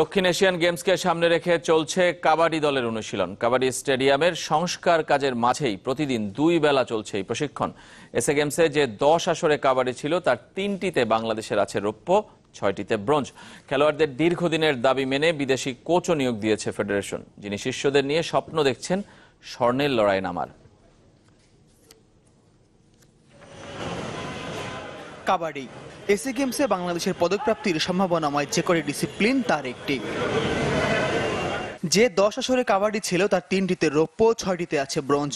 দক্ষিণ এশিয়ান গেমসকে সামনে রেখে চলছে কাবাডি দলের অনুশীলন কাবাডি স্টেডিয়ামের সংস্কার কাজের মাঝেই প্রতিদিন দুই বেলা চলছে এই প্রশিক্ষণ এসএ গেমসে যে দশ আসরে কাবাডি ছিল তার তিনটিতে বাংলাদেশের আছে রৌপ্য ছয়টিতে ব্রোঞ্জ খেলোয়াড়দের দীর্ঘদিনের দাবি মেনে বিদেশি কোচও নিয়োগ দিয়েছে ফেডারেশন যিনি শিষ্যদের নিয়ে স্বপ্ন দেখছেন স্বর্ণের লড়াই নামার কাবাডি এসি গেমসে বাংলাদেশের পদকপ্রাপ্তির সম্ভাবনাময় যে করে ডিসিপ্লিন তার একটি যে দশ আসরে কাবাডি ছিল তার তিনটিতে রৌপ্য ছয়টিতে আছে ব্রোঞ্জ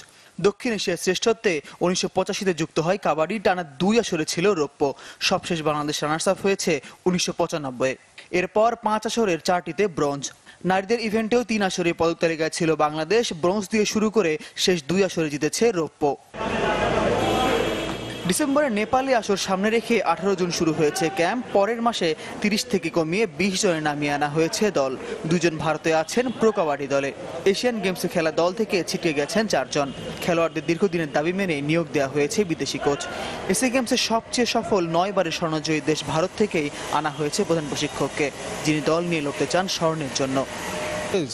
দক্ষিণ এশিয়ার শ্রেষ্ঠত্বে উনিশশো পঁচাশিতে যুক্ত হয় কাবাডি টানা দুই আসরে ছিল রৌপ্য সবশেষ বাংলাদেশ রানার্স আপ হয়েছে উনিশশো পঁচানব্বই এরপর পাঁচ আসরের চারটিতে ব্রোঞ্জ নারীদের ইভেন্টেও তিন আসরে পদক তালিকায় ছিল বাংলাদেশ ব্রোঞ্জ দিয়ে শুরু করে শেষ দুই আসরে জিতেছে রৌপ্য ডিসেম্বরে নেপালে আসর সামনে রেখে আঠারো জন শুরু হয়েছে ক্যাম্প পরের মাসে তিরিশ থেকে কমিয়ে বিশ জনে নামিয়ে আনা হয়েছে দল দুজন ভারতে আছেন প্রো কাবাডি দলে এশিয়ান গেমসে খেলা দল থেকে ছিটে গেছেন চারজন খেলোয়াড়দের দীর্ঘদিনের দাবি মেনে নিয়োগ দেওয়া হয়েছে বিদেশি কোচ এসি গেমসে সবচেয়ে সফল নয়বারের স্বর্ণজয়ী দেশ ভারত থেকেই আনা হয়েছে প্রধান প্রশিক্ষককে যিনি দল নিয়ে লড়তে চান স্বর্ণের জন্য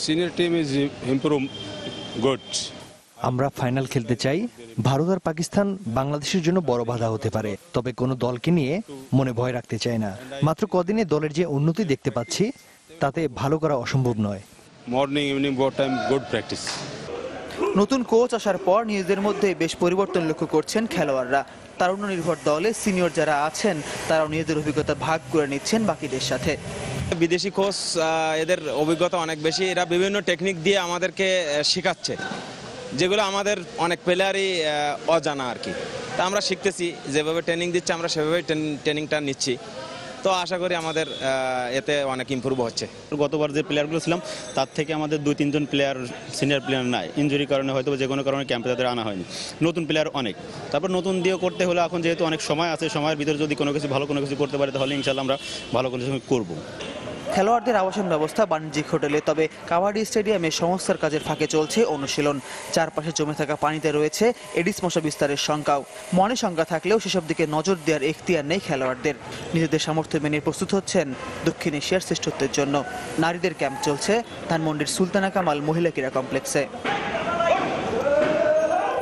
senior team is improve good আমরা ফাইনাল খেলতে চাই ভারত আর পাকিস্তান বাংলাদেশের জন্য বড় বাধা হতে পারে তবে কোনো দলকে নিয়ে মনে ভয় রাখতে চাই না মাত্র কদিনে দলের যে উন্নতি দেখতে পাচ্ছি তাতে ভালো করা অসম্ভব নয় morning evening both time good practice নতুন কোচ আসার পর নিজেদের মধ্যে বেশ পরিবর্তন লক্ষ্য করছেন খেলোয়াড়রা তারুণ্য নির্ভর দলে সিনিয়র যারা আছেন তারাও নিজেদের অভিজ্ঞতা ভাগ করে নিচ্ছেন বাকিদের সাথে বিদেশি কোচ এদের অভিজ্ঞতা অনেক বেশি এরা বিভিন্ন টেকনিক দিয়ে আমাদেরকে শেখাচ্ছে যেগুলো আমাদের অনেক প্লেয়ারই অজানা আর কি তা আমরা শিখতেছি যেভাবে ট্রেনিং দিচ্ছে আমরা সেভাবে ট্রেনিংটা নিচ্ছি তো আশা করি আমাদের এতে অনেক ইম্প্রুভ হচ্ছে গতবার যে প্লেয়ারগুলো ছিলাম তার থেকে আমাদের দুই তিনজন প্লেয়ার সিনিয়র প্লেয়ার নাই ইঞ্জুরির কারণে হয়তো যে কোনো কারণে ক্যাম্পে তাদের আনা হয়নি নতুন প্লেয়ার অনেক তারপর নতুন দিয়ে করতে হলে এখন যেহেতু অনেক সময় আছে সময়ের ভিতরে যদি কোনো কিছু ভালো কোনো কিছু করতে পারে তাহলে ইনশাল্লাহ আমরা ভালো কোনো কিছু করবো খেলোয়াড়দের আবাসন ব্যবস্থা বাণিজ্যিক হোটেলে তবে কাবাডি স্টেডিয়ামে সংস্থার কাজের ফাঁকে চলছে অনুশীলন চারপাশে জমে থাকা পানিতে রয়েছে এডিস মশা বিস্তারের শঙ্কাও মনে শঙ্কা থাকলেও সেসব দিকে নজর দেওয়ার এখতিয়ার নেই খেলোয়াড়দের নিজেদের সামর্থ্য মেনে প্রস্তুত হচ্ছেন দক্ষিণ এশিয়ার শ্রেষ্ঠত্বের জন্য নারীদের ক্যাম্প চলছে ধানমন্ডির সুলতানা কামাল মহিলা ক্রীড়া কমপ্লেক্সে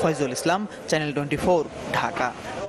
ফয়জুল ইসলাম চ্যানেল টোয়েন্টি ঢাকা